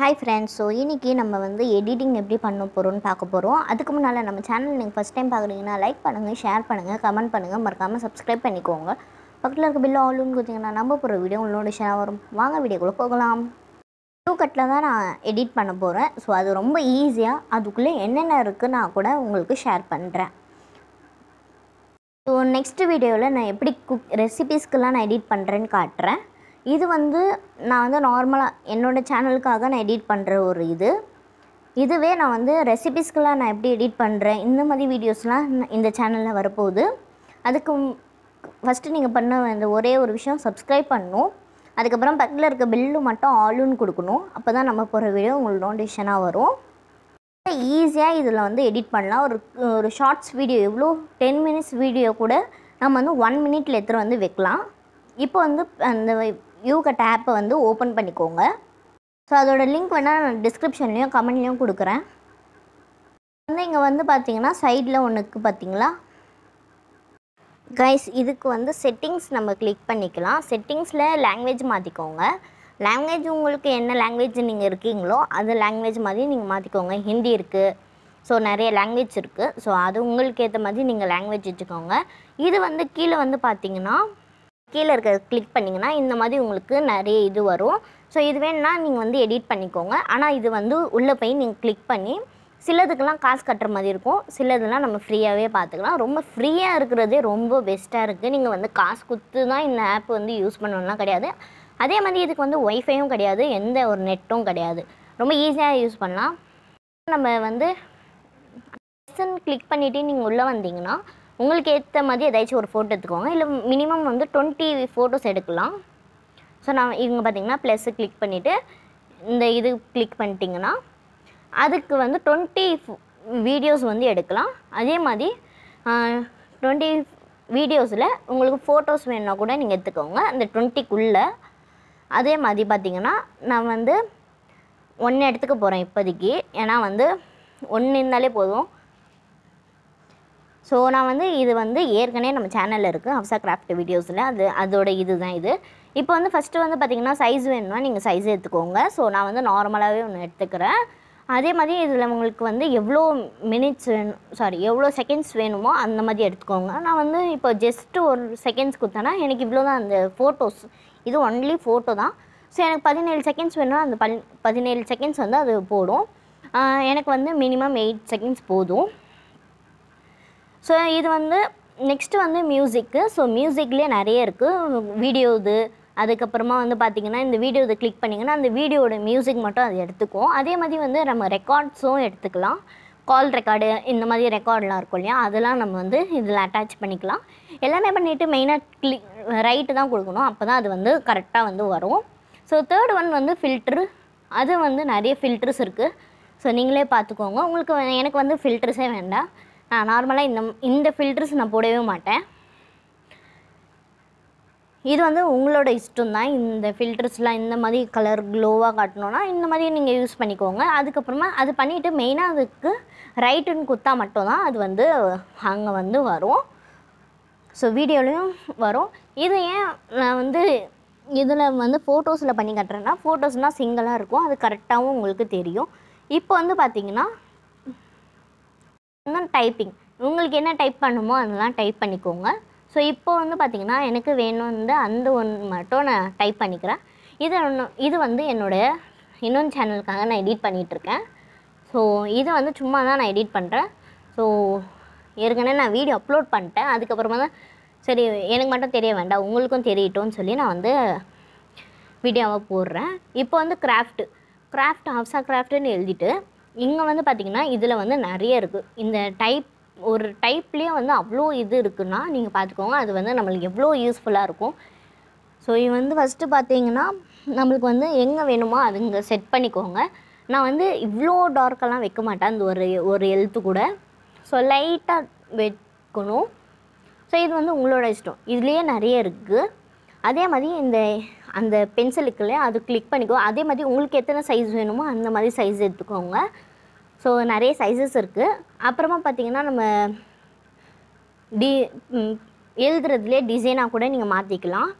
hi friends so இன்றைக்கி நம்ம வந்து எடிட்டிங் எப்படி பண்ண போகிறோம்னு பார்க்க போகிறோம் அதுக்கு முன்னால் நம்ம சேனல் நீங்கள் ஃபஸ்ட் டைம் பார்க்குறீங்கன்னா லைக் பண்ணுங்கள் ஷேர் பண்ணுங்கள் கமெண்ட் பண்ணுங்கள் மறக்காமல் சப்ஸ்கிரைப் பண்ணிக்கோங்க பக்கத்தில் இருக்க பில்லு ஆளுன்னு கொடுத்தீங்கன்னா நம்ம போகிற வீடியோ உங்களோட ஷேர் வரும் வாங்க வீடியோக்குள்ளே போகலாம் டூ கட்டில் தான் நான் எடிட் பண்ண போகிறேன் ஸோ அது ரொம்ப ஈஸியாக அதுக்குள்ளே என்னென்ன இருக்குதுன்னு நான் கூட உங்களுக்கு ஷேர் பண்ணுறேன் ஸோ நெக்ஸ்ட் வீடியோவில் நான் எப்படி குக் ரெசிபீஸ்க்கெல்லாம் நான் எடிட் பண்ணுறேன்னு காட்டுறேன் இது வந்து நான் வந்து நார்மலாக என்னோடய சேனலுக்காக நான் எடிட் பண்ணுற ஒரு இது இதுவே நான் வந்து ரெசிபிஸ்க்கெலாம் நான் எப்படி எடிட் பண்ணுறேன் இந்த மாதிரி வீடியோஸ்லாம் இந்த சேனலில் வரப்போகுது அதுக்கு ஃபஸ்ட்டு நீங்கள் பண்ண இந்த ஒரே ஒரு விஷயம் சப்ஸ்கிரைப் பண்ணணும் அதுக்கப்புறம் பக்கத்தில் இருக்க பில்லு மட்டும் ஆளுன்னு கொடுக்கணும் அப்போ தான் நம்ம போகிற வீடியோ உங்களுக்கு நோட்டிஃபிகேஷனாக வரும் ஈஸியாக இதில் வந்து எடிட் பண்ணலாம் ஒரு ஒரு ஷார்ட்ஸ் வீடியோ எவ்வளோ டென் மினிட்ஸ் வீடியோ கூட நம்ம வந்து ஒன் மினிட்ல எடுத்துகிட்டு வந்து வைக்கலாம் இப்போ வந்து அந்த யூக ஆப்பை வந்து ஓப்பன் பண்ணிக்கோங்க ஸோ அதோட லிங்க் வேணால் நான் டிஸ்கிரிப்ஷன்லேயும் கமெண்ட்லேயும் கொடுக்குறேன் வந்து இங்கே வந்து பார்த்தீங்கன்னா சைடில் ஒன்றுக்கு பார்த்தீங்களா கைஸ் இதுக்கு வந்து செட்டிங்ஸ் நம்ம கிளிக் பண்ணிக்கலாம் செட்டிங்ஸில் லாங்குவேஜ் மாற்றிக்கோங்க லாங்குவேஜ் உங்களுக்கு என்ன லாங்குவேஜ் நீங்கள் இருக்கீங்களோ அது லாங்குவேஜ் மாதிரி நீங்கள் மாற்றிக்கோங்க ஹிந்தி இருக்குது ஸோ நிறைய லாங்குவேஜ் இருக்குது ஸோ அது உங்களுக்கு ஏற்ற மாதிரி நீங்கள் லாங்குவேஜ் வச்சுக்கோங்க இது வந்து கீழே வந்து பார்த்தீங்கன்னா கீழே இருக்க கிளிக் பண்ணிங்கன்னா இந்த மாதிரி உங்களுக்கு நிறைய இது வரும் ஸோ இது வேணுன்னா நீங்கள் வந்து எடிட் பண்ணிக்கோங்க ஆனால் இது வந்து உள்ளே போய் நீங்கள் கிளிக் பண்ணி சிலதுக்கெலாம் காசு கட்டுற மாதிரி இருக்கும் சிலதுலாம் நம்ம ஃப்ரீயாகவே பார்த்துக்கலாம் ரொம்ப ஃப்ரீயாக இருக்கிறதே ரொம்ப பெஸ்ட்டாக இருக்குது நீங்கள் வந்து காசு கொடுத்து தான் இந்த ஆப் வந்து யூஸ் பண்ணணும்லாம் கிடையாது அதே மாதிரி இதுக்கு வந்து ஒய்ஃபையும் கிடையாது எந்த ஒரு நெட்டும் கிடையாது ரொம்ப ஈஸியாக யூஸ் பண்ணலாம் நம்ம வந்து கிளிக் பண்ணிவிட்டு நீங்கள் உள்ளே வந்தீங்கன்னா உங்களுக்கு ஏற்ற மாதிரி ஏதாச்சும் ஒரு ஃபோட்டோ எடுத்துக்கோங்க இல்லை மினிமம் வந்து டுவெண்ட்டி ஃபோட்டோஸ் எடுக்கலாம் ஸோ நான் இவங்க பார்த்திங்கன்னா ப்ளஸ்ஸு கிளிக் பண்ணிவிட்டு இந்த இது கிளிக் பண்ணிட்டிங்கன்னா அதுக்கு வந்து டுவெண்ட்டி வீடியோஸ் வந்து எடுக்கலாம் அதே மாதிரி டுவெண்ட்டி வீடியோஸில் உங்களுக்கு ஃபோட்டோஸ் வேணும்னா கூட நீங்கள் எடுத்துக்கோங்க அந்த டுவெண்ட்டிக்குள்ளே அதே மாதிரி பார்த்திங்கன்னா நான் வந்து ஒன்று எடுத்துக்க போகிறேன் இப்போதைக்கு ஏன்னா வந்து ஒன்று இருந்தாலே போதும் ஸோ நான் வந்து இது வந்து ஏற்கனவே நம்ம சேனலில் இருக்குது ஹப்சா கிராஃப்ட் வீடியோஸில் அது அதோட இது தான் இது இப்போ வந்து ஃபஸ்ட்டு வந்து பார்த்திங்கன்னா சைஸ் வேணும்னா நீங்கள் சைஸ் எடுத்துக்கோங்க ஸோ நான் வந்து நார்மலாகவே ஒன்று எடுத்துக்கிறேன் அதே மாதிரி இதில் உங்களுக்கு வந்து எவ்வளோ மினிட்ஸ் வேணும் சாரி எவ்வளோ செகண்ட்ஸ் வேணுமோ அந்த மாதிரி எடுத்துக்கோங்க நான் வந்து இப்போ ஜஸ்ட்டு ஒரு செகண்ட்ஸ் கொடுத்தேன்னா எனக்கு இவ்வளோ தான் அந்த ஃபோட்டோஸ் இது ஒன்லி ஃபோட்டோ தான் ஸோ எனக்கு பதினேழு செகண்ட்ஸ் வேணும்னா அந்த பதினேழு செகண்ட்ஸ் வந்து அது போடும் எனக்கு வந்து மினிமம் எயிட் செகண்ட்ஸ் போதும் ஸோ இது வந்து நெக்ஸ்ட்டு வந்து மியூசிக்கு ஸோ மியூசிக்லேயே நிறைய இருக்குது வீடியோ இது அதுக்கப்புறமா வந்து பார்த்திங்கன்னா இந்த வீடியோ இதை கிளிக் பண்ணிங்கன்னா அந்த வீடியோட மியூசிக் மட்டும் அது எடுத்துக்கும் அதே மாதிரி வந்து நம்ம ரெக்கார்ட்ஸும் எடுத்துக்கலாம் கால் ரெக்கார்டு இந்த மாதிரி ரெக்கார்டெலாம் இருக்கும் இல்லையா அதெல்லாம் நம்ம வந்து இதில் அட்டாச் பண்ணிக்கலாம் எல்லாமே பண்ணிவிட்டு மெயினாக கிளிக் ரைட்டு தான் கொடுக்கணும் அப்போ தான் அது வந்து கரெக்டாக வந்து வரும் ஸோ தேர்ட் ஒன் வந்து ஃபில்ட்ரு அது வந்து நிறைய ஃபில்ட்ருஸ் இருக்குது ஸோ நீங்களே பார்த்துக்கோங்க உங்களுக்கு எனக்கு வந்து ஃபில்ட்ருஸே வேண்டாம் நான் நார்மலாக இந்த இந்த ஃபில்டர்ஸ் நான் போடவே மாட்டேன் இது வந்து உங்களோட இஷ்டம் தான் இந்த ஃபில்டர்ஸ்லாம் இந்த மாதிரி கலர் க்ளோவாக காட்டணுன்னா இந்த மாதிரி நீங்கள் யூஸ் பண்ணிக்கோங்க அதுக்கப்புறமா அது பண்ணிவிட்டு மெயினாக அதுக்கு ரைட்டுன்னு குத்தா மட்டும்தான் அது வந்து அங்கே வந்து வரும் ஸோ வீடியோலையும் வரும் இது ஏன் நான் வந்து இதில் வந்து ஃபோட்டோஸில் பண்ணி கட்டுறேன்னா ஃபோட்டோஸ்னால் சிங்கிளாக இருக்கும் அது கரெக்டாகவும் உங்களுக்கு தெரியும் இப்போ வந்து பார்த்திங்கன்னா தான் டைப்பிங் உங்களுக்கு என்ன டைப் பண்ணுமோ அதெல்லாம் டைப் பண்ணிக்கோங்க ஸோ இப்போ வந்து பார்த்திங்கன்னா எனக்கு வேணும்னு அந்த ஒன்று மட்டும் நான் டைப் பண்ணிக்கிறேன் இது ஒன்று இது வந்து என்னுடைய இன்னொன்று சேனலுக்காக நான் எடிட் பண்ணிகிட்ருக்கேன் ஸோ இது வந்து சும்மா தான் நான் எடிட் பண்ணுறேன் ஸோ ஏற்கனவே நான் வீடியோ அப்லோட் பண்ணிட்டேன் அதுக்கப்புறமா தான் சரி எனக்கு மட்டும் தெரிய வேண்டாம் உங்களுக்கும் தெரியட்டும்னு சொல்லி நான் வந்து வீடியோவாக போடுறேன் இப்போ வந்து கிராஃப்ட்டு கிராஃப்ட் ஹாஃப்ஸா கிராஃப்ட்டுன்னு எழுதிட்டு இங்கே வந்து பார்த்திங்கன்னா இதில் வந்து நிறைய இருக்குது இந்த டைப் ஒரு டைப்லேயே வந்து அவ்வளோ இது இருக்குன்னா நீங்கள் பார்த்துக்கோங்க அது வந்து நம்மளுக்கு எவ்வளோ யூஸ்ஃபுல்லாக இருக்கும் ஸோ இது வந்து ஃபஸ்ட்டு பார்த்தீங்கன்னா நம்மளுக்கு வந்து எங்கே வேணுமோ அது இங்கே செட் பண்ணிக்கோங்க நான் வந்து இவ்வளோ டார்க்கெல்லாம் வைக்க மாட்டேன் அந்த ஒரு ஒரு எழுத்து கூட ஸோ லைட்டாக வைக்கணும் ஸோ இது வந்து உங்களோட இஷ்டம் இதுலேயே நிறைய இருக்குது அதே மாதிரி இந்த அந்த பென்சிலுக்கு அது கிளிக் பண்ணிக்கோ அதே மாதிரி உங்களுக்கு எத்தனை சைஸ் வேணுமோ அந்த மாதிரி சைஸ் எடுத்துக்கோங்க ஸோ நிறைய சைஸஸ் இருக்குது அப்புறமா பார்த்திங்கன்னா நம்ம டி எழுதுறதுலேயே டிசைனாக கூட நீங்கள் மாற்றிக்கலாம்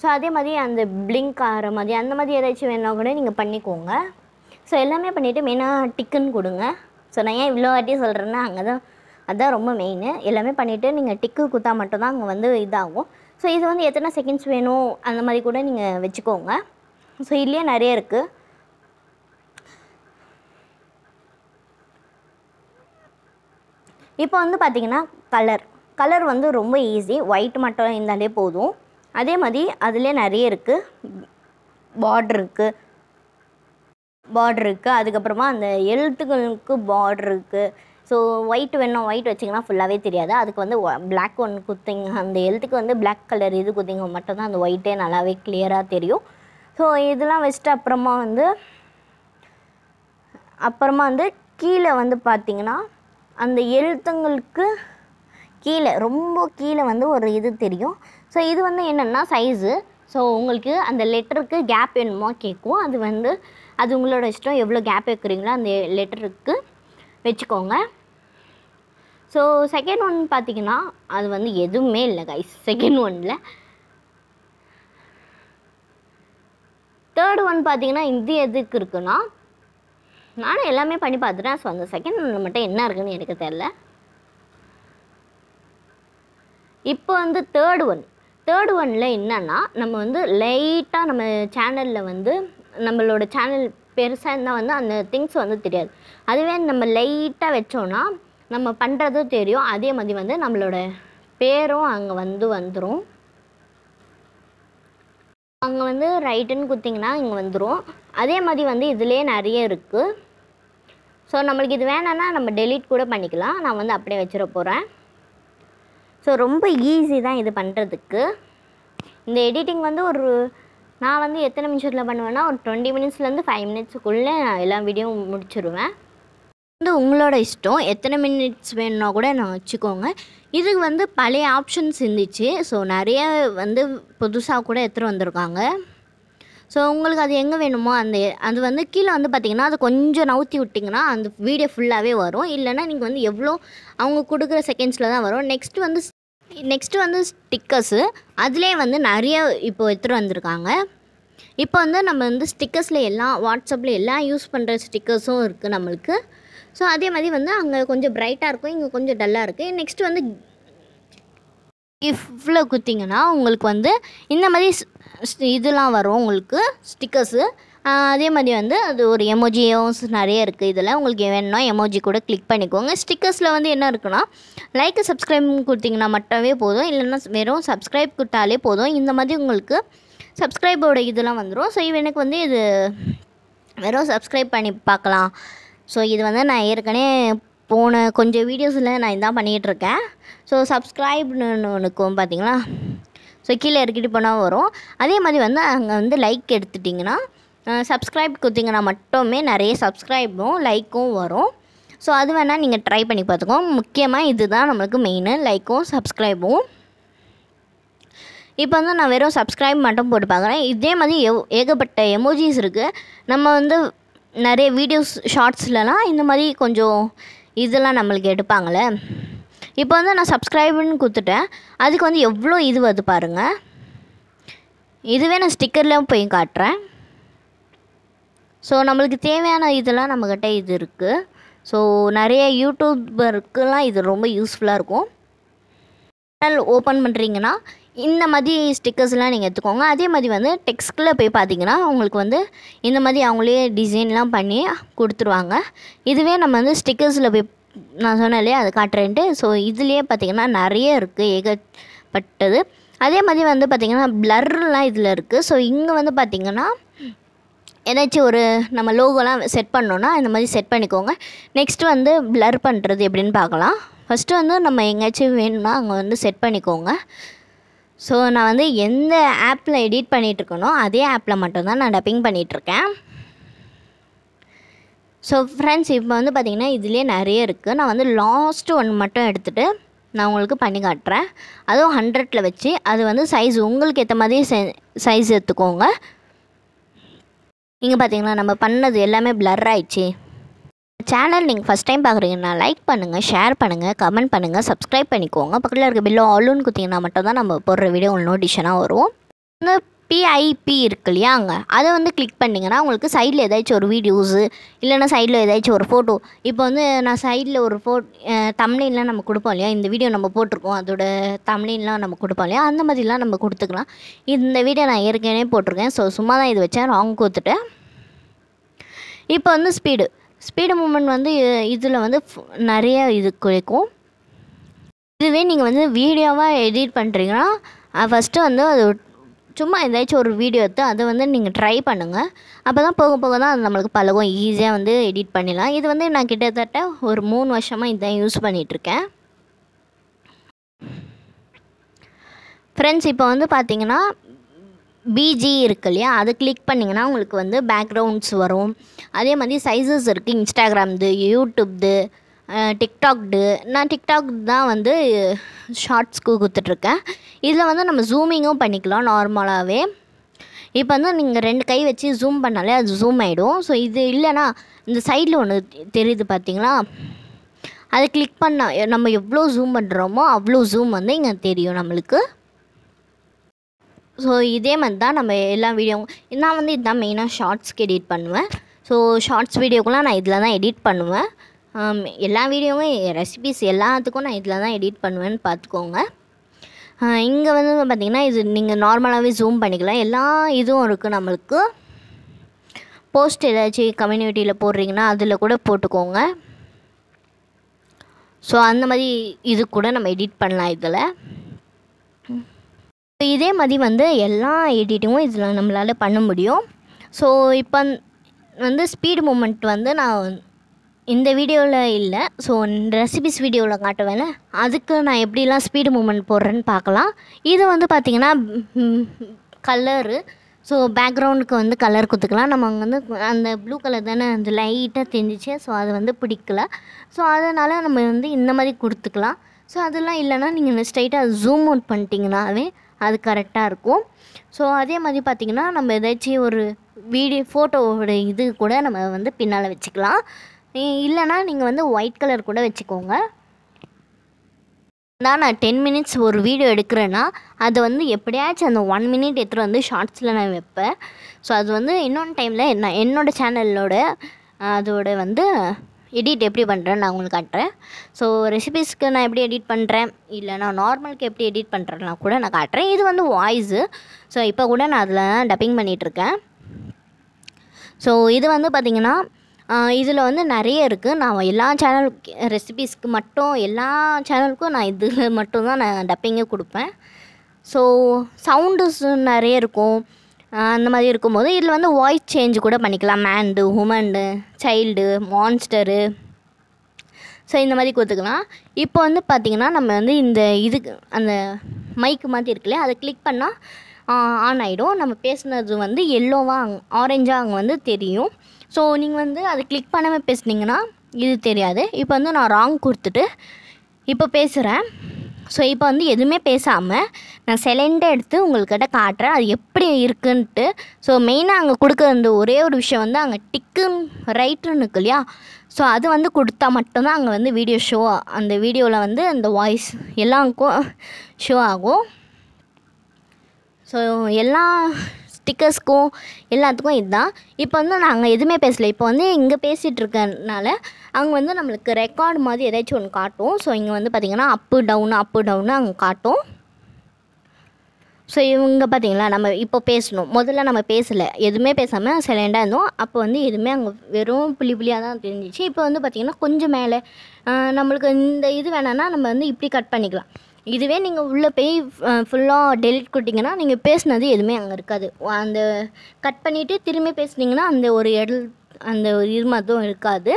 ஸோ அதே மாதிரி அந்த பிளிங்க் ஆகிற மாதிரி அந்த மாதிரி ஏதாச்சும் வேணால் கூட நீங்கள் பண்ணிக்கோங்க ஸோ எல்லாமே பண்ணிவிட்டு மெயினாக டிக்குன்னு கொடுங்க ஸோ நான் ஏன் இவ்வளோ வாட்டி சொல்கிறேன்னா அங்கே தான் அதுதான் ரொம்ப மெயின் எல்லாமே பண்ணிவிட்டு நீங்கள் டிக்கு குத்தா மட்டும்தான் அங்கே வந்து இதாகும் ஸோ இது வந்து எத்தனை செகண்ட்ஸ் வேணும் அந்த மாதிரி கூட நீங்கள் வச்சுக்கோங்க ஸோ இதுலேயே நிறைய இருக்குது இப்போ வந்து பார்த்திங்கன்னா கலர் கலர் வந்து ரொம்ப ஈஸி ஒயிட் மட்டும் இருந்தாலே போதும் அதே மாதிரி அதிலே நிறைய இருக்குது பார்ட்ரு இருக்குது பார்ட்ரு இருக்குது அதுக்கப்புறமா அந்த எழுத்துக்களுக்கு பார்ட்ரு இருக்குது ஸோ ஒயிட் வேணும் ஒயிட் வச்சிங்கன்னா ஃபுல்லாகவே தெரியாது அதுக்கு வந்து பிளாக் ஒன் குத்திங்க அந்த எழுத்துக்கு வந்து பிளாக் கலர் இது குத்திங்க மட்டும்தான் அந்த ஒயிட்டே நல்லாவே கிளியராக தெரியும் ஸோ இதெல்லாம் வச்சுட்டு அப்புறமா வந்து அப்புறமா வந்து கீழே வந்து பார்த்திங்கன்னா அந்த எழுத்துங்களுக்கு கீழே ரொம்ப கீழே வந்து ஒரு இது தெரியும் ஸோ இது வந்து என்னென்னா சைஸு ஸோ உங்களுக்கு அந்த லெட்டருக்கு கேப் வேணுமா கேட்கும் அது வந்து அது உங்களோட இஷ்டம் எவ்வளோ கேப் வைக்கிறீங்களோ அந்த லெட்டருக்கு வச்சுக்கோங்க ஸோ செகண்ட் ஒன் பார்த்திங்கன்னா அது வந்து எதுவுமே இல்லை கைஸ் செகண்ட் ஒனில் தேர்ட் ஒன் பார்த்திங்கன்னா இது எதுக்கு இருக்குன்னா நானும் எல்லாமே பண்ணி பார்த்துட்டேன் ஸோ அந்த செகண்ட் ஒன்றில் மட்டும் என்ன இருக்குன்னு எனக்கு தெரில இப்போ வந்து தேர்ட் ஒன் தேர்ட் ஒனில் என்னென்னா நம்ம வந்து லைட்டாக நம்ம சேனலில் வந்து நம்மளோட சேனல் பெருசாக இருந்தால் வந்து அந்த திங்ஸ் வந்து தெரியாது அதுவே நம்ம லைட்டாக வச்சோன்னா நம்ம பண்ணுறதும் தெரியும் அதே மாதிரி வந்து நம்மளோட பேரும் அங்கே வந்து வந்துடும் அங்கே வந்து ரைட்டுன்னு குத்திங்கன்னா இங்கே வந்துடும் அதே மாதிரி வந்து இதிலே நிறைய இருக்குது ஸோ நம்மளுக்கு இது வேணாம்னா நம்ம டெலீட் கூட பண்ணிக்கலாம் நான் வந்து அப்படியே வச்சிட போகிறேன் ஸோ ரொம்ப ஈஸி தான் இது பண்ணுறதுக்கு இந்த எடிட்டிங் வந்து ஒரு நான் வந்து எத்தனை நிமிஷத்தில் பண்ணுவேன்னா ஒரு டுவெண்ட்டி மினிட்ஸ்லேருந்து ஃபைவ் மினிட்ஸுக்குள்ளே நான் எல்லா வீடியோவும் முடிச்சிடுவேன் வந்து உங்களோட இஷ்டம் எத்தனை மினிட்ஸ் வேணும்னா கூட நான் வச்சுக்கோங்க இதுக்கு வந்து பழைய ஆப்ஷன்ஸ் இருந்துச்சு ஸோ நிறைய வந்து புதுசாக கூட எடுத்துகிட்டு வந்திருக்காங்க ஸோ உங்களுக்கு அது எங்கே வேணுமோ அந்த அது வந்து கீழே வந்து பார்த்திங்கன்னா அது கொஞ்சம் நவுத்தி விட்டிங்கன்னா அந்த வீடியோ ஃபுல்லாகவே வரும் இல்லைனா நீங்கள் வந்து எவ்வளோ அவங்க கொடுக்குற செகண்ட்ஸில் தான் வரும் நெக்ஸ்ட் வந்து நெக்ஸ்ட்டு வந்து ஸ்டிக்கர்ஸு அதிலே வந்து நிறைய இப்போ எடுத்துகிட்டு வந்திருக்காங்க இப்போ வந்து நம்ம வந்து ஸ்டிக்கர்ஸில் எல்லாம் வாட்ஸ்அப்பில் எல்லாம் யூஸ் பண்ணுற ஸ்டிக்கர்ஸும் இருக்குது நம்மளுக்கு ஸோ அதே மாதிரி வந்து அங்கே கொஞ்சம் ப்ரைட்டாக இருக்கும் இங்கே கொஞ்சம் டல்லாக இருக்குது நெக்ஸ்ட்டு வந்து கிஃப்டில் கொடுத்தீங்கன்னா உங்களுக்கு வந்து இந்த மாதிரி இதெல்லாம் வரும் உங்களுக்கு ஸ்டிக்கர்ஸு அதே மாதிரி வந்து அது ஒரு எமோஜியோஸ் நிறைய இருக்குது இதில் உங்களுக்கு வேணும்னா எமோஜி கூட கிளிக் பண்ணிக்கோங்க ஸ்டிக்கர்ஸில் வந்து என்ன இருக்குன்னா லைக் சப்ஸ்கிரைப் கொடுத்தீங்கன்னா மட்டுமே போதும் இல்லைன்னா வெறும் சப்ஸ்கிரைப் கொடுத்தாலே போதும் இந்த மாதிரி உங்களுக்கு சப்ஸ்கிரைபோட இதெல்லாம் வந்துடும் ஸோ இவனுக்கு வந்து இது வெறும் சப்ஸ்கிரைப் பண்ணி பார்க்கலாம் ஸோ இது வந்து நான் ஏற்கனவே போன கொஞ்சம் வீடியோஸில் நான் இதான் பண்ணிகிட்ருக்கேன் ஸோ சப்ஸ்கிரைப்னு ஒன்றுக்கும் பார்த்தீங்களா ஸோ கீழே இறக்கிட்டு போனால் வரும் அதே மாதிரி வந்து அங்கே வந்து லைக் எடுத்துட்டிங்கன்னா சப்ஸ்கிரைப் கொடுத்தீங்கன்னா மட்டுமே நிறைய சப்ஸ்கிரைபும் லைக்கும் வரும் ஸோ அது வேணால் நீங்கள் ட்ரை பண்ணி பார்த்துக்கோ முக்கியமாக இதுதான் நம்மளுக்கு மெயின் லைக்கும் சப்ஸ்கிரைபும் இப்போ வந்து நான் வெறும் சப்ஸ்கிரைப் மட்டும் போட்டு பார்க்குறேன் இதே மாதிரி எவ் ஏகப்பட்ட எமோஜிஸ் இருக்குது நம்ம வந்து நிறைய வீடியோஸ் ஷார்ட்ஸ்லலாம் இந்த மாதிரி கொஞ்சம் இதெல்லாம் நம்மளுக்கு எடுப்பாங்களே இப்போ வந்து நான் சப்ஸ்கிரைப்னு கொடுத்துட்டேன் அதுக்கு வந்து எவ்வளோ இது வருது பாருங்கள் இதுவே நான் ஸ்டிக்கர்லாம் போய் காட்டுறேன் ஸோ நம்மளுக்கு தேவையான இதெல்லாம் நம்மக்கிட்ட இது இருக்குது ஸோ நிறைய யூடியூபருக்குலாம் இது ரொம்ப யூஸ்ஃபுல்லாக இருக்கும் சேனல் ஓப்பன் பண்ணுறீங்கன்னா இந்த மாதிரி ஸ்டிக்கர்ஸ்லாம் நீங்கள் எடுத்துக்கோங்க அதே மாதிரி வந்து டெக்ஸ்டில் போய் பார்த்தீங்கன்னா உங்களுக்கு வந்து இந்த மாதிரி அவங்களே டிசைன்லாம் பண்ணி கொடுத்துருவாங்க இதுவே நம்ம வந்து ஸ்டிக்கர்ஸில் போய் நான் சொன்னேன் இல்லையா அது காட்டுறேன்ட்டு ஸோ இதுலேயே பார்த்திங்கன்னா நிறைய இருக்குது ஏகப்பட்டது அதே மாதிரி வந்து பார்த்திங்கன்னா ப்ளர்லாம் இதில் இருக்குது ஸோ இங்கே வந்து பார்த்திங்கன்னா ஏதாச்சும் ஒரு நம்ம லோகோலாம் செட் பண்ணோன்னா இந்த மாதிரி செட் பண்ணிக்கோங்க நெக்ஸ்ட்டு வந்து ப்ளர் பண்ணுறது எப்படின்னு பார்க்கலாம் ஃபஸ்ட்டு வந்து நம்ம எங்கேயாச்சும் வேணும்னா அங்கே வந்து செட் பண்ணிக்கோங்க ஸோ நான் வந்து எந்த ஆப்பில் எடிட் பண்ணிகிட்ருக்கனோ அதே ஆப்பில் மட்டும்தான் நான் டப்பிங் பண்ணிகிட்ருக்கேன் ஸோ ஃப்ரெண்ட்ஸ் இப்போ வந்து பார்த்திங்கன்னா இதுலேயே நிறைய இருக்குது நான் வந்து லாஸ்ட்டு ஒன் மட்டும் எடுத்துகிட்டு நான் உங்களுக்கு பண்ணி காட்டுறேன் அதுவும் ஹண்ட்ரட்டில் வச்சு அது வந்து சைஸ் உங்களுக்கு ஏற்ற மாதிரி சைஸ் எடுத்துக்கோங்க இங்கே பார்த்தீங்கன்னா நம்ம பண்ணது எல்லாமே பிளர் ஆயிடுச்சு சேனல் நீங்கள் ஃபஸ்ட் டைம் பார்க்குறீங்கன்னா லைக் பண்ணுங்கள் ஷேர் பண்ணுங்கள் கமெண்ட் பண்ணுங்கள் சப்ஸ்கிரைப் பண்ணிக்கோங்க பக்கத்தில் இருக்க பில்லோ ஆலூன் குத்திங்கன்னா மட்டும் தான் நம்ம போடுற வீடியோ உங்களுக்கு நோட்டிஷனாக வரும் பிஐபி இருக்கு இல்லையா அங்கே அதை வந்து கிளிக் பண்ணிங்கன்னா உங்களுக்கு சைடில் ஏதாச்சும் ஒரு வீடியோஸு இல்லைன்னா சைடில் ஏதாச்சும் ஒரு ஃபோட்டோ இப்போ வந்து நான் சைடில் ஒரு ஃபோ தமிழ்லாம் நம்ம கொடுப்போம் இல்லையா இந்த வீடியோ நம்ம போட்டிருக்கோம் அதோட தமிழ்லாம் நம்ம கொடுப்போம் இல்லையா அந்த மாதிரிலாம் நம்ம கொடுத்துக்கலாம் இந்த வீடியோ நான் ஏற்கனவே போட்டிருக்கேன் ஸோ சும்மா தான் இது வச்சேன் ராங் கொடுத்துட்டு இப்போ வந்து ஸ்பீடு ஸ்பீடு மூமெண்ட் வந்து இதில் வந்து நிறைய இது கிடைக்கும் இதுவே நீங்கள் வந்து வீடியோவாக எடிட் பண்ணுறீங்கன்னா ஃபஸ்ட்டு வந்து அது சும்மா எதாச்சும் ஒரு வீடியோ எடுத்து அதை வந்து நீங்கள் ட்ரை பண்ணுங்கள் அப்போ தான் போக போக தான் அது நம்மளுக்கு பழகும் ஈஸியாக வந்து எடிட் பண்ணிடலாம் இது வந்து நான் கிட்டத்தட்ட ஒரு மூணு வருஷமாக இதுதான் யூஸ் பண்ணிகிட்ருக்கேன் ஃப்ரெண்ட்ஸ் இப்போ வந்து பார்த்தீங்கன்னா பிஜி இருக்கு இல்லையா அது கிளிக் பண்ணிங்கன்னா உங்களுக்கு வந்து பேக்ரவுண்ட்ஸ் வரும் அதே மாதிரி சைஸஸ் இருக்குது இன்ஸ்டாகிராம்து யூடியூப்து டிக்டாக்டு நான் டிக்டாக் தான் வந்து ஷார்ட்ஸ்க்கு கொடுத்துட்ருக்கேன் இதில் வந்து நம்ம ஜூமிங்கும் பண்ணிக்கலாம் நார்மலாகவே இப்போ வந்து நீங்கள் ரெண்டு கை வச்சு ஜூம் பண்ணாலே அது ஜூம் ஆகிடும் ஸோ இது இல்லைனா இந்த சைடில் ஒன்று தெரியுது பார்த்தீங்களா அதை கிளிக் பண்ணால் நம்ம எவ்வளோ ஜூம் பண்ணுறோமோ அவ்வளோ ஜூம் வந்து இங்கே தெரியும் நம்மளுக்கு ஸோ இதே மாதிரி தான் நம்ம எல்லா வீடியோ நான் வந்து இதுதான் மெயினாக ஷார்ட்ஸ்க்கு எடிட் பண்ணுவேன் ஸோ ஷார்ட்ஸ் வீடியோக்கெலாம் நான் இதில் தான் எடிட் பண்ணுவேன் எல்லா வீடியோவும் ரெசிபிஸ் எல்லாத்துக்கும் நான் இதில் தான் எடிட் பண்ணுவேன்னு பார்த்துக்கோங்க இங்கே வந்து பார்த்திங்கன்னா இது நீங்கள் நார்மலாகவே ஜூம் பண்ணிக்கலாம் எல்லா இதுவும் இருக்குது நம்மளுக்கு போஸ்ட் ஏதாச்சும் கம்யூனிட்டியில் போடுறீங்கன்னா அதில் கூட போட்டுக்கோங்க ஸோ அந்த மாதிரி இது கூட நம்ம எடிட் பண்ணலாம் இதில் ஸோ இதே மாதிரி வந்து எல்லா எடிட்டிங்கும் இதில் நம்மளால் பண்ண முடியும் ஸோ இப்போ வந்து ஸ்பீடு மூமெண்ட் வந்து நான் இந்த வீடியோவில் இல்லை ஸோ ரெசிபிஸ் வீடியோவில் காட்டுவேன் அதுக்கு நான் எப்படிலாம் ஸ்பீடு மூமெண்ட் போடுறேன்னு பார்க்கலாம் இது வந்து பார்த்திங்கன்னா கலரு ஸோ பேக்ரவுண்டுக்கு வந்து கலர் கொடுத்துக்கலாம் நம்ம அங்கே வந்து அந்த ப்ளூ கலர் தானே அந்த லைட்டாக தெரிஞ்சிச்சு ஸோ அது வந்து பிடிக்கல ஸோ அதனால் நம்ம வந்து இந்த மாதிரி கொடுத்துக்கலாம் ஸோ அதெல்லாம் இல்லைன்னா நீங்கள் ஸ்ட்ரைட்டாக ஜூம் அவுட் பண்ணிட்டீங்கனாவே அது கரெக்டாக இருக்கும் ஸோ அதே மாதிரி பார்த்திங்கன்னா நம்ம ஏதாச்சும் ஒரு வீடியோ ஃபோட்டோவோட இது கூட நம்ம வந்து பின்னால் வச்சுக்கலாம் இல்லைனா நீங்கள் வந்து ஒயிட் கலர் கூட வச்சுக்கோங்க தான் நான் டென் மினிட்ஸ் ஒரு வீடியோ எடுக்கிறேன்னா அதை வந்து எப்படியாச்சும் அந்த ஒன் மினிட் எடுத்துகிட்டு வந்து ஷார்ட்ஸில் நான் வைப்பேன் ஸோ அது வந்து இன்னொன்று டைமில் நான் என்னோடய சேனலோட அதோட வந்து எடிட் எப்படி பண்ணுறேன்னு நான் உங்களுக்கு காட்டுறேன் ஸோ ரெசிபிஸ்க்கு நான் எப்படி எடிட் பண்ணுறேன் இல்லை நான் நார்மலுக்கு எப்படி எடிட் பண்ணுறேன்னா கூட நான் காட்டுறேன் இது வந்து வாய்ஸு ஸோ இப்போ கூட நான் அதில் டப்பிங் பண்ணிகிட்ருக்கேன் ஸோ இது வந்து பார்த்திங்கன்னா இதில் வந்து நிறைய இருக்குது நான் எல்லா சேனல் ரெசிபீஸ்க்கு மட்டும் எல்லா சேனலுக்கும் நான் இது மட்டும்தான் நான் டப்பிங்கே கொடுப்பேன் ஸோ சவுண்டுஸ் நிறைய இருக்கும் அந்த மாதிரி இருக்கும்போது இதில் வந்து வாய்ஸ் சேஞ்ச் கூட பண்ணிக்கலாம் man woman child monster so இந்த மாதிரி கொடுத்துக்கலாம் இப்போ வந்து பார்த்திங்கன்னா நம்ம வந்து இந்த இதுக்கு அந்த மைக்கு மாதிரி இருக்குல்ல அதை கிளிக் பண்ணால் ஆன் ஆகிடும் நம்ம பேசுனது வந்து எல்லோவாக ஆரஞ்சாக அங்கே வந்து தெரியும் ஸோ நீங்கள் வந்து அதை கிளிக் பண்ணாமல் பேசுனீங்கன்னா இது தெரியாது இப்போ வந்து நான் ராங் கொடுத்துட்டு இப்போ பேசுகிறேன் ஸோ இப்போ வந்து எதுவுமே பேசாமல் நான் சிலைண்டை எடுத்து உங்கள்கிட்ட காட்டுறேன் அது எப்படி இருக்குன்ட்டு ஸோ மெயினாக அங்கே கொடுக்குற அந்த ஒரே ஒரு விஷயம் வந்து அங்கே டிக்குன்னு ரைட்டுன்னு இருக்கு இல்லையா ஸோ அது வந்து கொடுத்தா மட்டும்தான் அங்கே வந்து வீடியோ ஷோ அந்த வீடியோவில் வந்து அந்த வாய்ஸ் எல்லாம் ஷோ ஆகும் ஸோ எல்லாம் ஸ்டிக்கர்ஸ்க்கும் எல்லாத்துக்கும் இதுதான் இப்போ வந்து நாங்கள் எதுவுமே பேசலை இப்போ வந்து இங்கே பேசிகிட்டு இருக்கனால அங்கே வந்து நம்மளுக்கு ரெக்கார்டு மாதிரி ஏதாச்சும் ஒன்று காட்டும் ஸோ இங்கே வந்து பார்த்திங்கன்னா அப்பு டவுனு அப்பு டவுனு அங்கே காட்டும் ஸோ இவங்க பார்த்திங்களா நம்ம இப்போ பேசணும் முதல்ல நம்ம பேசலை எதுவுமே பேசாமல் சிலண்டாக இருந்தோம் அப்போ வந்து எதுவுமே அங்கே வெறும் புள்ளி புள்ளியாக தான் தெரிஞ்சிச்சு இப்போ வந்து பார்த்திங்கன்னா கொஞ்சம் மேலே நம்மளுக்கு இந்த இது வேணான்னா நம்ம வந்து இப்படி கட் பண்ணிக்கலாம் இதுவே நீங்கள் உள்ளே போய் ஃபுல்லாக டெலிட் கொடுத்தீங்கன்னா நீங்கள் பேசினது எதுவுமே அங்கே இருக்காது அந்த கட் பண்ணிவிட்டு திரும்பி பேசுனீங்கன்னா அந்த ஒரு இடல் அந்த ஒரு இது இருக்காது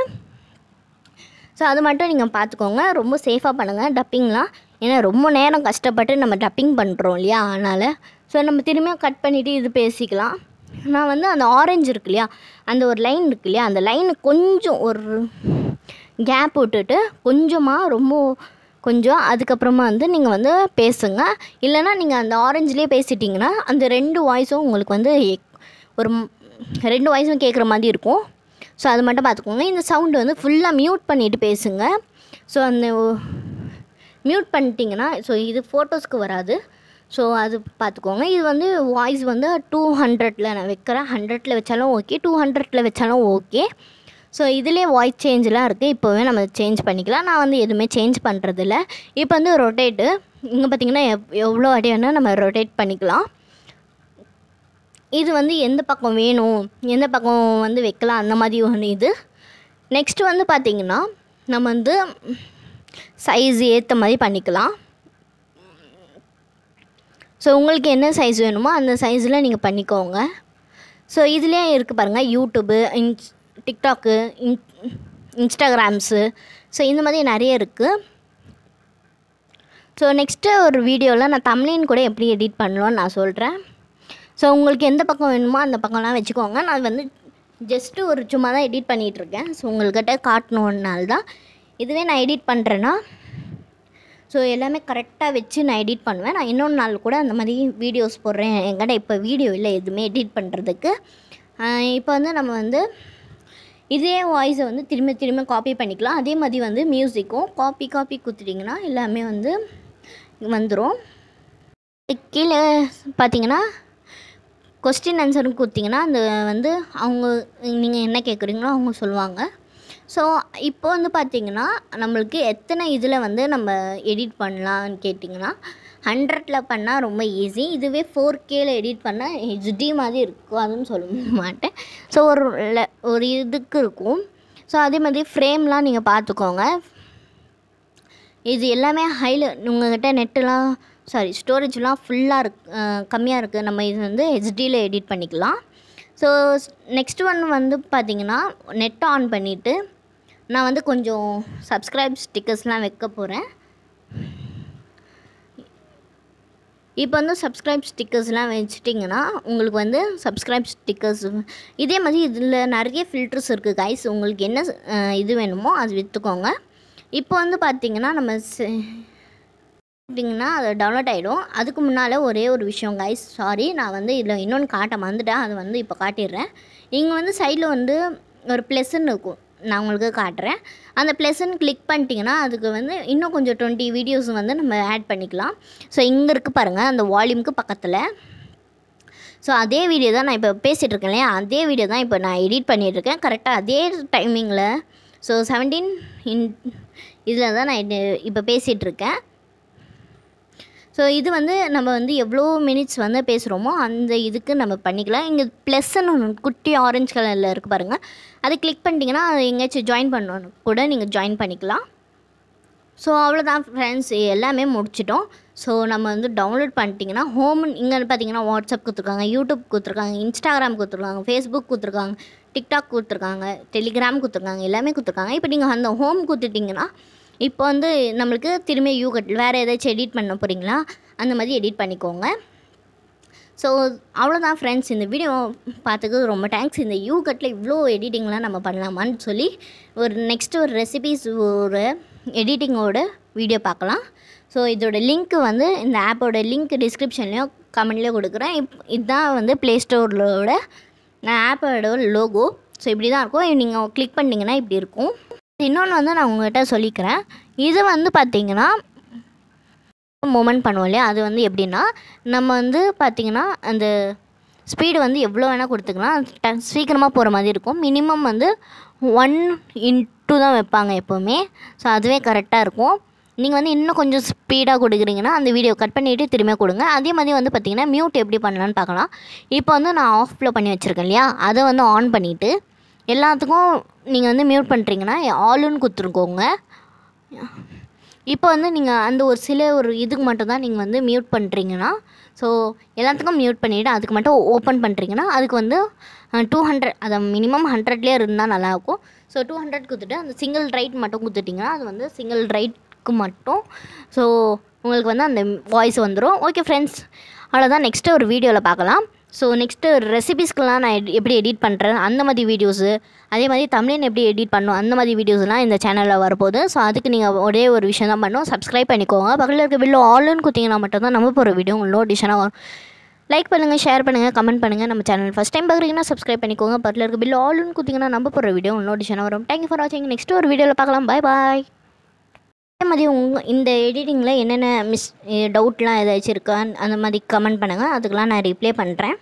ஸோ அது மட்டும் நீங்கள் பார்த்துக்கோங்க ரொம்ப சேஃபாக பண்ணுங்கள் டப்பிங்லாம் ஏன்னா ரொம்ப நேரம் கஷ்டப்பட்டு நம்ம டப்பிங் பண்ணுறோம் இல்லையா அதனால் ஸோ நம்ம திரும்பியும் கட் பண்ணிவிட்டு இது பேசிக்கலாம் நான் வந்து அந்த ஆரஞ்சு இருக்கு இல்லையா அந்த ஒரு லைன் இருக்கு இல்லையா அந்த லைனு கொஞ்சம் ஒரு கேப் விட்டுட்டு கொஞ்சமாக ரொம்ப கொஞ்சம் அதுக்கப்புறமா வந்து நீங்கள் வந்து பேசுங்க இல்லைனா நீங்கள் அந்த ஆரஞ்சுலேயே பேசிட்டிங்கன்னா அந்த ரெண்டு வாய்ஸும் உங்களுக்கு வந்து ஒரு ரெண்டு வாய்ஸும் கேட்குற மாதிரி இருக்கும் ஸோ அது மட்டும் பார்த்துக்கோங்க இந்த சவுண்டு வந்து ஃபுல்லாக மியூட் பண்ணிவிட்டு பேசுங்க ஸோ அந்த மியூட் பண்ணிட்டிங்கன்னா ஸோ இது ஃபோட்டோஸ்க்கு வராது ஸோ அது பார்த்துக்கோங்க இது வந்து வாய்ஸ் வந்து டூ ஹண்ட்ரட்டில் நான் வைக்கிறேன் ஹண்ட்ரட்டில் வச்சாலும் ஓகே டூ ஹண்ட்ரட்டில் வச்சாலும் ஓகே ஸோ இதிலே வாய்ஸ் சேஞ்செலாம் இருக்குது இப்போவே நம்ம சேஞ்ச் பண்ணிக்கலாம் நான் வந்து எதுவுமே சேஞ்ச் பண்ணுறதில்ல இப்போ வந்து ரொட்டேட்டு இங்கே பார்த்திங்கன்னா எவ் எவ்வளோ அடி வேணால் நம்ம ரொட்டேட் பண்ணிக்கலாம் இது வந்து எந்த பக்கம் வேணும் எந்த பக்கம் வந்து வைக்கலாம் அந்த மாதிரி ஒன்று இது நெக்ஸ்ட்டு வந்து பார்த்திங்கன்னா நம்ம வந்து சைஸ் ஏற்ற மாதிரி பண்ணிக்கலாம் ஸோ உங்களுக்கு என்ன சைஸ் வேணுமோ அந்த சைஸில் நீங்கள் பண்ணிக்கோங்க ஸோ இதுலேயே இருக்குது பாருங்கள் யூடியூப்பு இன்ஸ் டிக்டாக்கு இன் இன்ஸ்டாகிராம்ஸு ஸோ இந்த மாதிரி நிறைய இருக்குது ஸோ நெக்ஸ்ட்டு ஒரு வீடியோவில் நான் தமிழின் கூட எப்படி எடிட் பண்ணலான்னு நான் சொல்கிறேன் ஸோ உங்களுக்கு எந்த பக்கம் வேணுமோ அந்த பக்கம்லாம் வச்சுக்கோங்க நான் வந்து ஜஸ்ட்டு ஒரு சும்மா தான் எடிட் பண்ணிகிட்ருக்கேன் ஸோ உங்கள்கிட்ட காட்டணுன்னால தான் இதுவே நான் எடிட் பண்ணுறேன்னா ஸோ எல்லாமே கரெக்டாக வச்சு நான் எடிட் பண்ணுவேன் நான் இன்னொரு நாள் கூட அந்த மாதிரி வீடியோஸ் போடுறேன் என்கிட்ட இப்போ வீடியோ இல்லை எதுவுமே எடிட் பண்ணுறதுக்கு இப்போ வந்து நம்ம வந்து இதே வாய்ஸை வந்து திரும்ப திரும்ப காப்பி பண்ணிக்கலாம் அதே மாதிரி வந்து மியூசிக்கும் காப்பி காப்பி குத்துட்டிங்கன்னா எல்லாமே வந்து வந்துடும் கீழே பார்த்தீங்கன்னா கொஸ்டின் ஆன்சரும் கொடுத்தீங்கன்னா அந்த வந்து அவங்க நீங்கள் என்ன கேட்குறீங்களோ அவங்க சொல்லுவாங்க ஸோ இப்போ வந்து பார்த்திங்கன்னா நம்மளுக்கு எத்தனை இதில் வந்து நம்ம எடிட் பண்ணலான்னு கேட்டிங்கன்னா ஹண்ட்ரடில் பண்ணால் ரொம்ப ஈஸி இதுவே ஃபோர் கேல எடிட் பண்ணால் ஹெச்டி மாதிரி இருக்கும் அதுன்னு சொல்ல மாட்டேன் ஸோ ஒரு ஒரு இதுக்கு இருக்கும் ஸோ அதே மாதிரி ஃப்ரேம்லாம் நீங்கள் பார்த்துக்கோங்க இது எல்லாமே ஹைல உங்கள்கிட்ட நெட்டுலாம் சாரி ஸ்டோரேஜ்லாம் ஃபுல்லாக இருக் கம்மியாக இருக்குது நம்ம இது வந்து ஹெச்டியில் எடிட் பண்ணிக்கலாம் ஸோ நெக்ஸ்ட் ஒன் வந்து பார்த்திங்கன்னா நெட் ஆன் பண்ணிவிட்டு நான் வந்து கொஞ்சம் சப்ஸ்கிரைப் ஸ்டிக்கர்ஸ்லாம் வைக்க போகிறேன் இப்போ வந்து சப்ஸ்கிரைப் ஸ்டிக்கர்ஸ்லாம் வச்சுட்டிங்கன்னா உங்களுக்கு வந்து சப்ஸ்கிரைப் ஸ்டிக்கர்ஸ் இதே மாதிரி இதில் நிறைய ஃபில்டர்ஸ் இருக்குது கைஸ் உங்களுக்கு என்ன இது வேணுமோ அது விற்றுக்கோங்க இப்போ வந்து பார்த்திங்கன்னா நம்ம அப்படிங்கன்னா அது டவுன்லோட் ஆகிடும் அதுக்கு முன்னால் ஒரே ஒரு விஷயம் கைஸ் சாரி நான் வந்து இதில் இன்னொன்று காட்ட மறந்துட்டேன் அது வந்து இப்போ காட்டிடுறேன் இங்கே வந்து சைடில் வந்து ஒரு ப்ளஸ்ன்னு இருக்கும் நான் உங்களுக்கு காட்டுறேன் அந்த ப்ளஸ்ன்னு கிளிக் பண்ணிட்டீங்கன்னா அதுக்கு வந்து இன்னும் கொஞ்சம் டுவெண்ட்டி வீடியோஸ் வந்து நம்ம ஆட் பண்ணிக்கலாம் ஸோ இங்கே இருக்குது பாருங்கள் அந்த வால்யூமுக்கு பக்கத்தில் ஸோ அதே வீடியோ தான் நான் இப்போ பேசிகிட்டு இருக்கேன் இல்லையா அதே வீடியோ தான் இப்போ நான் எடிட் பண்ணிகிட்ருக்கேன் கரெக்டாக அதே டைமிங்கில் ஸோ செவன்டீன் இன் இதில் தான் நான் இப்போ பேசிகிட்ருக்கேன் ஸோ இது வந்து நம்ம வந்து எவ்வளோ மினிட்ஸ் வந்து பேசுகிறோமோ அந்த இதுக்கு நம்ம பண்ணிக்கலாம் இங்கே ப்ளஸ்ன்னு ஒன்று குட்டி ஆரஞ்சு கலரில் இருக்குது பாருங்கள் அதை கிளிக் பண்ணிட்டீங்கன்னா அது எங்கேயாச்சும் ஜாயின் பண்ணணும் கூட நீங்கள் ஜாயின் பண்ணிக்கலாம் ஸோ அவ்வளோதான் ஃப்ரெண்ட்ஸ் எல்லாமே முடிச்சிட்டோம் ஸோ நம்ம வந்து டவுன்லோட் பண்ணிட்டிங்கன்னா ஹோம் இங்கே பார்த்தீங்கன்னா வாட்ஸ்அப் கொடுத்துருக்காங்க யூடியூப் கொடுத்துருக்காங்க இன்ஸ்டாகிராம் கொடுத்துருக்காங்க ஃபேஸ்புக் கொடுத்துருக்காங்க டிக்டாக் கொடுத்துருக்காங்க டெலிகிராம் கொடுத்துருக்காங்க எல்லாமே கொடுத்துருக்காங்க இப்போ நீங்கள் அந்த ஹோம் கொடுத்துட்டிங்கன்னா இப்போ வந்து நம்மளுக்கு திரும்பி யூ கட் வேறு ஏதாச்சும் எடிட் பண்ண போகிறீங்களா அந்த மாதிரி எடிட் பண்ணிக்கோங்க ஸோ அவ்வளோதான் ஃப்ரெண்ட்ஸ் இந்த வீடியோ பார்த்துக்கு ரொம்ப தேங்க்ஸ் இந்த யூ கட்டில் இவ்வளோ எடிட்டிங்லாம் நம்ம பண்ணலாமான்னு சொல்லி ஒரு நெக்ஸ்ட்டு ஒரு ரெசிபிஸ் ஒரு எடிட்டிங்கோட வீடியோ பார்க்கலாம் ஸோ இதோட லிங்க்கு வந்து இந்த ஆப்போட லிங்க் டிஸ்கிரிப்ஷன்லேயும் கமெண்ட்லேயும் கொடுக்குறேன் இப் இதுதான் வந்து ப்ளே ஸ்டோரோட ஆப்போட லோகோ ஸோ இப்படி தான் இருக்கும் நீங்கள் கிளிக் பண்ணிங்கன்னா இப்படி இருக்கும் இன்னொன்று வந்து நான் உங்கள்கிட்ட சொல்லிக்கிறேன் இது வந்து பார்த்திங்கன்னா மூமெண்ட் பண்ணுவோம் இல்லையா அது வந்து எப்படின்னா நம்ம வந்து பார்த்திங்கன்னா அந்த ஸ்பீடு வந்து எவ்வளோ வேணால் கொடுத்துக்கலாம் சீக்கிரமாக போகிற மாதிரி இருக்கும் மினிமம் வந்து ஒன் இன்ட்டு தான் வைப்பாங்க எப்போவுமே ஸோ அதுவே கரெக்டாக இருக்கும் நீங்கள் வந்து இன்னும் கொஞ்சம் ஸ்பீடாக கொடுக்குறீங்கன்னா அந்த வீடியோ கட் பண்ணிவிட்டு திரும்ப கொடுங்க அதே மாதிரி வந்து பார்த்திங்கன்னா மியூட் எப்படி பண்ணலான்னு பார்க்கலாம் இப்போ வந்து நான் ஆஃபில் பண்ணி வச்சுருக்கேன் இல்லையா அதை வந்து ஆன் பண்ணிவிட்டு எல்லாத்துக்கும் நீங்கள் வந்து மியூட் பண்ணுறீங்கன்னா ஆளுன்னு கொடுத்துருக்கோங்க இப்போ வந்து நீங்கள் அந்த ஒரு சில ஒரு இதுக்கு மட்டும் தான் நீங்கள் வந்து மியூட் பண்ணுறீங்கன்னா ஸோ எல்லாத்துக்கும் மியூட் பண்ணிவிட்டு அதுக்கு மட்டும் ஓப்பன் பண்ணுறீங்கன்னா அதுக்கு வந்து டூ ஹண்ட்ரட் அதை மினிமம் ஹண்ட்ரட்லேயே இருந்தால் நல்லாயிருக்கும் ஸோ டூ ஹண்ட்ரட் கொடுத்துட்டு அந்த சிங்கிள் ரைட் மட்டும் கொடுத்துட்டிங்கன்னா அது வந்து சிங்கிள் ரைட்க்கு மட்டும் ஸோ உங்களுக்கு வந்து அந்த வாய்ஸ் வந்துடும் ஓகே ஃப்ரெண்ட்ஸ் அவ்வளோதான் நெக்ஸ்ட்டு ஒரு வீடியோவில் பார்க்கலாம் ஸோ நெக்ஸ்ட்டு ரெசிபிஸ்க்கெலாம் நான் எப்படி எடிட் பண்ணுறேன் அந்த மாதிரி வீடியோஸு அதே மாதிரி தமிழன் எப்படி எடிட் பண்ணும் அந்த மாதிரி வீடியோஸ்லாம் இந்த சேனலில் வரப்போகுது ஸோ அதுக்கு நீங்கள் ஒரே ஒரு விஷயம் தான் பண்ணணும் சப்ஸ்கிரைப் பண்ணிக்கோங்க பக்கத்தில் இருக்க வில்லோ ஆன்லைன் குத்திங்கன்னா மட்டும்தான் நம்ம போகிற வீடியோ உங்களோ டிஷனாக வரும் லைக் பண்ணுங்கள் ஷேர் பண்ணுங்கள் கமெண்ட் பண்ணுங்கள் நம்ம சேனல் ஃபஸ்ட் டைம் பார்க்குறீங்கன்னா சப்ஸ்கிரைப் பண்ணிக்கோங்க பக்கத்தில் இருக்க பில்லு ஆன்லைன் குத்திங்கன்னா நம்ம போகிற வீடியோ உங்களுக்கு டிஷனாக வரும் தேங்க்யூ ஃபார் வாட்சிங் நெக்ஸ்ட் ஒரு வீடியோவில் பார்க்கலாம் பாய் பாய் அதே மாதிரி உங்கள் இந்த எடிட்டிங்கில் என்னென்ன மிஸ் டவுட்லாம் ஏதாச்சும் இருக்கா அந்த மாதிரி கமெண்ட் பண்ணுங்கள் அதுக்கெலாம் நான் ரிப்ளை பண்ணுறேன்